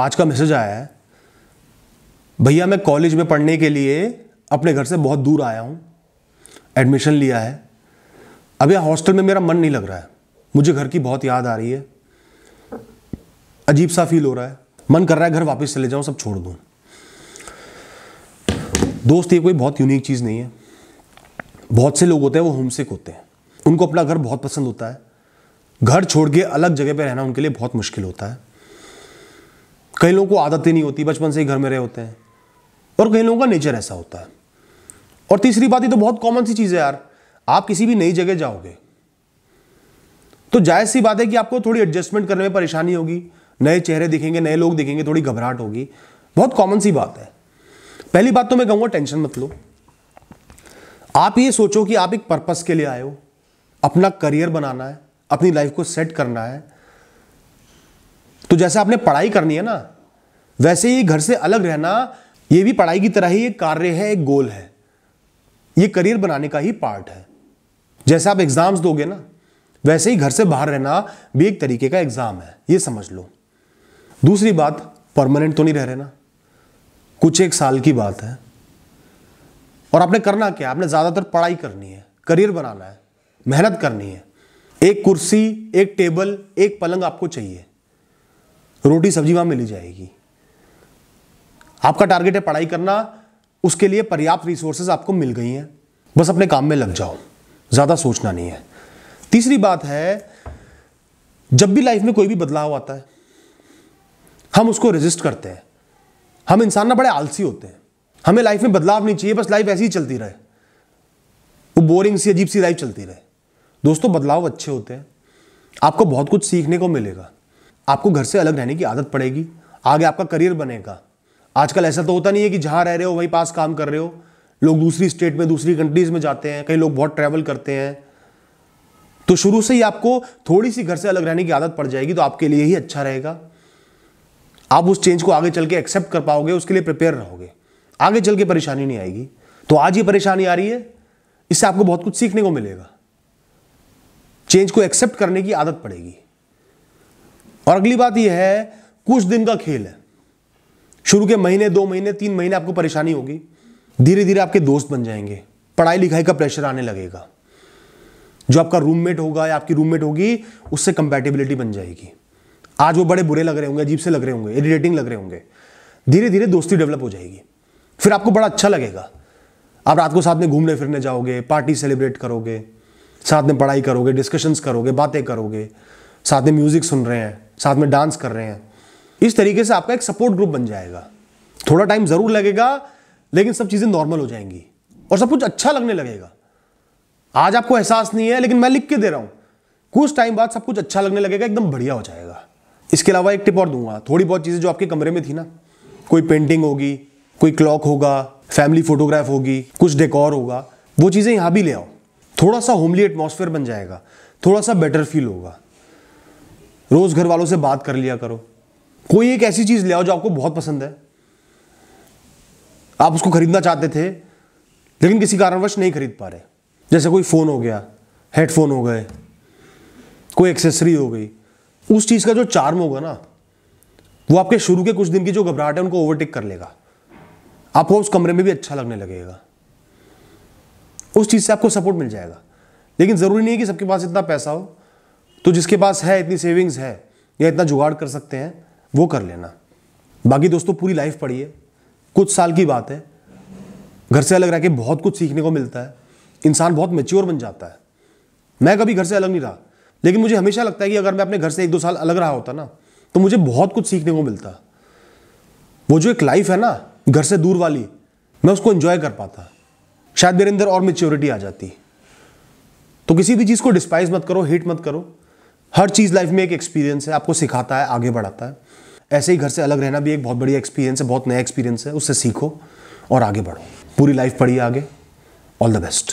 आज का मैसेज आया है भैया मैं कॉलेज में पढ़ने के लिए अपने घर से बहुत दूर आया हूँ एडमिशन लिया है अब यह हॉस्टल में मेरा मन नहीं लग रहा है मुझे घर की बहुत याद आ रही है अजीब सा फील हो रहा है मन कर रहा है घर वापस चले जाऊँ सब छोड़ दूँ दोस्त ये कोई बहुत यूनिक चीज़ नहीं है बहुत से लोग होते हैं वो होमसिक होते हैं उनको अपना घर बहुत पसंद होता है घर छोड़ के अलग जगह पर रहना उनके लिए बहुत मुश्किल होता है कई लोगों को आदत ही नहीं होती बचपन से ही घर में रहे होते हैं और कई लोगों का नेचर ऐसा होता है और तीसरी बात ये तो बहुत कॉमन सी चीज़ है यार आप किसी भी नई जगह जाओगे तो जायज़ सी बात है कि आपको थोड़ी एडजस्टमेंट करने में परेशानी होगी नए चेहरे दिखेंगे नए लोग दिखेंगे थोड़ी घबराहट होगी बहुत कॉमन सी बात है पहली बात तो मैं कहूँगा टेंशन मत लो आप ये सोचो कि आप एक पर्पस के लिए आए हो अपना करियर बनाना है अपनी लाइफ को सेट करना है तो जैसे आपने पढ़ाई करनी है ना वैसे ही घर से अलग रहना ये भी पढ़ाई की तरह ही एक कार्य है एक गोल है ये करियर बनाने का ही पार्ट है जैसे आप एग्जाम्स दोगे ना वैसे ही घर से बाहर रहना भी एक तरीके का एग्जाम है ये समझ लो दूसरी बात परमानेंट तो नहीं रह रहे ना कुछ एक साल की बात है और आपने करना क्या आपने ज़्यादातर पढ़ाई करनी है करियर बनाना है मेहनत करनी है एक कुर्सी एक टेबल एक पलंग आपको चाहिए रोटी सब्जी वहां मिली जाएगी आपका टारगेट है पढ़ाई करना उसके लिए पर्याप्त रिसोर्सेज आपको मिल गई हैं बस अपने काम में लग जाओ ज़्यादा सोचना नहीं है तीसरी बात है जब भी लाइफ में कोई भी बदलाव आता है हम उसको रेजिस्ट करते हैं हम इंसान ना बड़े आलसी होते हैं हमें लाइफ में बदलाव नहीं चाहिए बस लाइफ ऐसी ही चलती रहे वो बोरिंग सी अजीब सी लाइफ चलती रहे दोस्तों बदलाव अच्छे होते हैं आपको बहुत कुछ सीखने को मिलेगा आपको घर से अलग रहने की आदत पड़ेगी आगे आपका करियर बनेगा आजकल ऐसा तो होता नहीं है कि जहाँ रह रहे हो वहीं पास काम कर रहे हो लोग दूसरी स्टेट में दूसरी कंट्रीज में जाते हैं कई लोग बहुत ट्रैवल करते हैं तो शुरू से ही आपको थोड़ी सी घर से अलग रहने की आदत पड़ जाएगी तो आपके लिए ही अच्छा रहेगा आप उस चेंज को आगे चल के एक्सेप्ट कर पाओगे उसके लिए प्रिपेयर रहोगे आगे चल के परेशानी नहीं आएगी तो आज ये परेशानी आ रही है इससे आपको बहुत कुछ सीखने को मिलेगा चेंज को एक्सेप्ट करने की आदत पड़ेगी और अगली बात यह है कुछ दिन का खेल है शुरू के महीने दो महीने तीन महीने आपको परेशानी होगी धीरे धीरे आपके दोस्त बन जाएंगे पढ़ाई लिखाई का प्रेशर आने लगेगा जो आपका रूममेट होगा या आपकी रूममेट होगी उससे कंपेटेबिलिटी बन जाएगी आज वो बड़े बुरे लग रहे होंगे अजीब से लग रहे होंगे इरिटेटिंग लग रहे होंगे धीरे धीरे दोस्ती डेवलप हो जाएगी फिर आपको बड़ा अच्छा लगेगा आप रात को साथ में घूमने फिरने जाओगे पार्टी सेलिब्रेट करोगे साथ में पढ़ाई करोगे डिस्कशंस करोगे बातें करोगे साथ में म्यूज़िक सुन रहे हैं साथ में डांस कर रहे हैं इस तरीके से आपका एक सपोर्ट ग्रुप बन जाएगा थोड़ा टाइम ज़रूर लगेगा लेकिन सब चीज़ें नॉर्मल हो जाएंगी और सब कुछ अच्छा लगने लगेगा आज आपको एहसास नहीं है लेकिन मैं लिख के दे रहा हूँ कुछ टाइम बाद सब कुछ अच्छा लगने लगेगा एकदम बढ़िया हो जाएगा इसके अलावा एक टिप और दूंगा थोड़ी बहुत चीज़ें जो आपके कमरे में थी ना कोई पेंटिंग होगी कोई क्लॉक होगा फैमिली फोटोग्राफ होगी कुछ डेकोर होगा वो चीज़ें यहाँ भी ले आओ थोड़ा सा होमली एटमोसफेयर बन जाएगा थोड़ा सा बेटर फील होगा रोज घर वालों से बात कर लिया करो कोई एक ऐसी चीज ले आओ जो आपको बहुत पसंद है आप उसको खरीदना चाहते थे लेकिन किसी कारणवश नहीं खरीद पा रहे जैसे कोई फ़ोन हो गया हेडफोन हो गए कोई एक्सेसरी हो गई उस चीज़ का जो चार्म होगा ना वो आपके शुरू के कुछ दिन की जो घबराहट है उनको ओवरटेक कर लेगा आपको उस कमरे में भी अच्छा लगने लगेगा उस चीज़ से आपको सपोर्ट मिल जाएगा लेकिन ज़रूरी नहीं है कि सबके पास इतना पैसा हो तो जिसके पास है इतनी सेविंग्स है या इतना जुगाड़ कर सकते हैं वो कर लेना बाकी दोस्तों पूरी लाइफ पढ़िए कुछ साल की बात है घर से अलग रह के बहुत कुछ सीखने को मिलता है इंसान बहुत मेच्योर बन जाता है मैं कभी घर से अलग नहीं रहा लेकिन मुझे हमेशा लगता है कि अगर मैं अपने घर से एक दो साल अलग रहा होता ना तो मुझे बहुत कुछ सीखने को मिलता वो जो एक लाइफ है ना घर से दूर वाली मैं उसको एंजॉय कर पाता शायद मेरे अंदर और मेच्योरिटी आ जाती तो किसी भी चीज़ को डिस्पाइज मत करो हेट मत करो हर चीज़ लाइफ में एक एक्सपीरियंस है आपको सिखाता है आगे बढ़ाता है ऐसे ही घर से अलग रहना भी एक बहुत बढ़िया एक्सपीरियंस है बहुत नया एक्सपीरियंस है उससे सीखो और आगे बढ़ो पूरी लाइफ पढ़िए आगे ऑल द बेस्ट